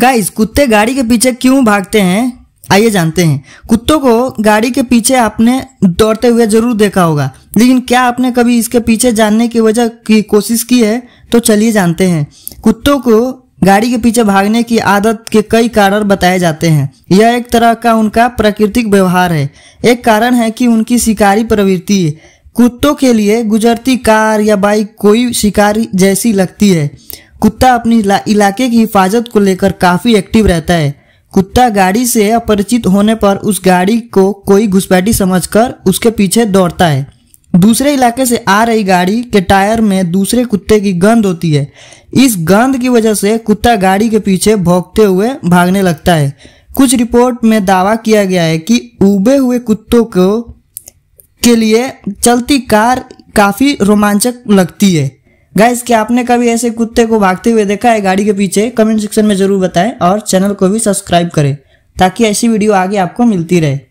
guys कुत्ते गाड़ी के पीछे क्यों भागते हैं आइए जानते हैं कुत्तों को गाड़ी के पीछे आपने दौड़ते हुए जरूर देखा होगा लेकिन क्या आपने कभी इसके पीछे जानने की वजह की कोशिश की है तो चलिए जानते हैं कुत्तों को गाड़ी के पीछे भागने की आदत के कई कारण बताए जाते हैं यह एक तरह का उनका प्राकृतिक व्यवहार है एक कारण है कि उनकी शिकारी प्रवृत्ति कुत्तों के लिए गुजरती कार या बाइक कोई शिकारी जैसी लगती है कुत्ता अपनी इलाके की हिफाजत को लेकर काफी एक्टिव रहता है कुत्ता गाड़ी से अपरिचित होने पर उस गाड़ी को कोई घुसपैठी समझकर उसके पीछे दौड़ता है दूसरे इलाके से आ रही गाड़ी के टायर में दूसरे कुत्ते की गंध होती है इस गंध की वजह से कुत्ता गाड़ी के पीछे भोंकते हुए भागने लगता है कुछ रिपोर्ट में दावा किया गया है कि उबे हुए कुत्तों को के लिए चलती कार काफी रोमांचक लगती है गाइस क्या आपने कभी ऐसे कुत्ते को भागते हुए देखा है गाड़ी के पीछे कमेंट सेक्शन में जरूर बताएं और चैनल को भी सब्सक्राइब करें ताकि ऐसी वीडियो आगे आपको मिलती रहे